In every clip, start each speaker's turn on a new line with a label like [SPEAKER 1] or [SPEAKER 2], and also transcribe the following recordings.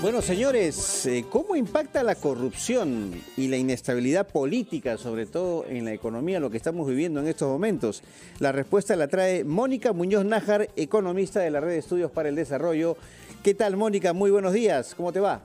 [SPEAKER 1] Bueno, señores, eh, ¿cómo impacta la corrupción y la inestabilidad política, sobre todo en la economía, lo que estamos viviendo en estos momentos? La respuesta la trae Mónica Muñoz Nájar, economista de la Red de Estudios para el Desarrollo. ¿Qué tal, Mónica? Muy buenos días. ¿Cómo te va?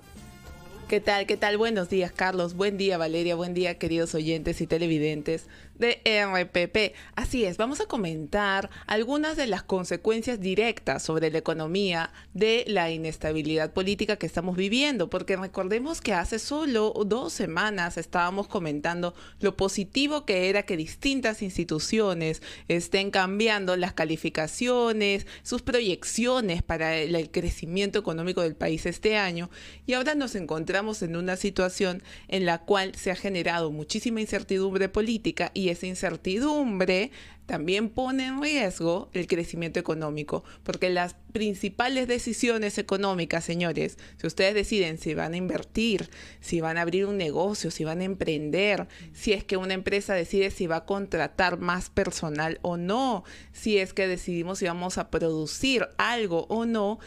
[SPEAKER 2] ¿Qué tal? ¿Qué tal? Buenos días, Carlos. Buen día, Valeria. Buen día, queridos oyentes y televidentes de RPP. Así es, vamos a comentar algunas de las consecuencias directas sobre la economía de la inestabilidad política que estamos viviendo, porque recordemos que hace solo dos semanas estábamos comentando lo positivo que era que distintas instituciones estén cambiando las calificaciones, sus proyecciones para el crecimiento económico del país este año, y ahora nos encontramos estamos en una situación en la cual se ha generado muchísima incertidumbre política y esa incertidumbre también pone en riesgo el crecimiento económico, porque las principales decisiones económicas, señores, si ustedes deciden si van a invertir, si van a abrir un negocio, si van a emprender, si es que una empresa decide si va a contratar más personal o no, si es que decidimos si vamos a producir algo o no,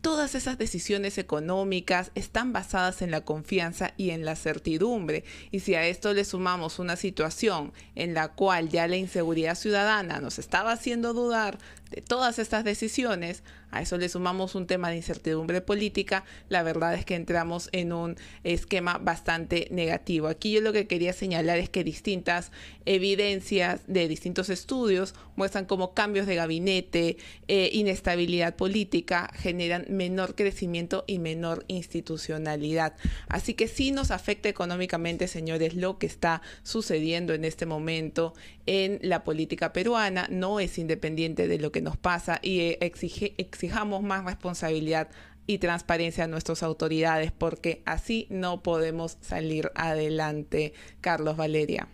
[SPEAKER 2] Todas esas decisiones económicas están basadas en la confianza y en la certidumbre. Y si a esto le sumamos una situación en la cual ya la inseguridad ciudadana nos estaba haciendo dudar de todas estas decisiones, a eso le sumamos un tema de incertidumbre política, la verdad es que entramos en un esquema bastante negativo. Aquí yo lo que quería señalar es que distintas evidencias de distintos estudios muestran cómo cambios de gabinete, e inestabilidad política generan menor crecimiento y menor institucionalidad. Así que sí nos afecta económicamente, señores, lo que está sucediendo en este momento en la política peruana. No es independiente de lo que nos pasa y eh, exijamos más responsabilidad y transparencia a nuestras autoridades, porque así no podemos salir adelante, Carlos Valeria.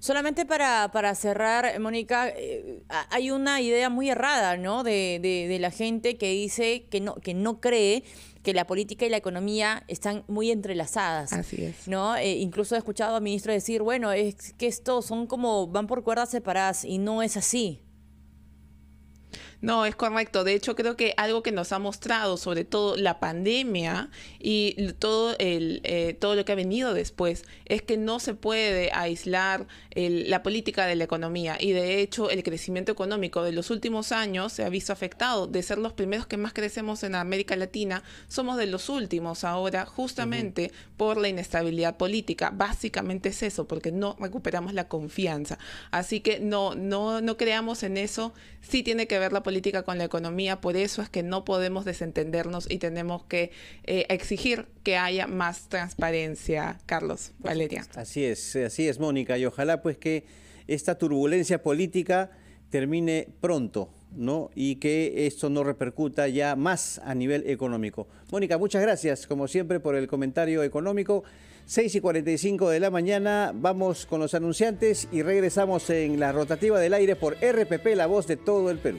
[SPEAKER 3] Solamente para, cerrar, Mónica, eh, hay una idea muy errada, ¿no? De, la gente que dice que no, que no cree que la política y la economía están muy entrelazadas. Así es. ¿no? Eh, incluso he escuchado a ministro decir, bueno, es que estos son como van por cuerdas separadas y no es así.
[SPEAKER 2] No, es correcto. De hecho, creo que algo que nos ha mostrado, sobre todo la pandemia y todo, el, eh, todo lo que ha venido después, es que no se puede aislar la política de la economía. Y de hecho, el crecimiento económico de los últimos años se ha visto afectado. De ser los primeros que más crecemos en América Latina, somos de los últimos ahora, justamente por la inestabilidad política. Básicamente es eso, porque no recuperamos la confianza. Así que no, no, no creamos en eso. Sí tiene que ver la política con la economía, por eso es que no podemos desentendernos y tenemos que eh, exigir que haya más transparencia, Carlos,
[SPEAKER 1] Valeria. Así es, así es, Mónica, y ojalá pues que esta turbulencia política termine pronto, ¿no? Y que esto no repercuta ya más a nivel económico. Mónica, muchas gracias, como siempre, por el comentario económico. 6 y 45 de la mañana, vamos con los anunciantes y regresamos en la rotativa del aire por RPP, la voz de todo el Perú.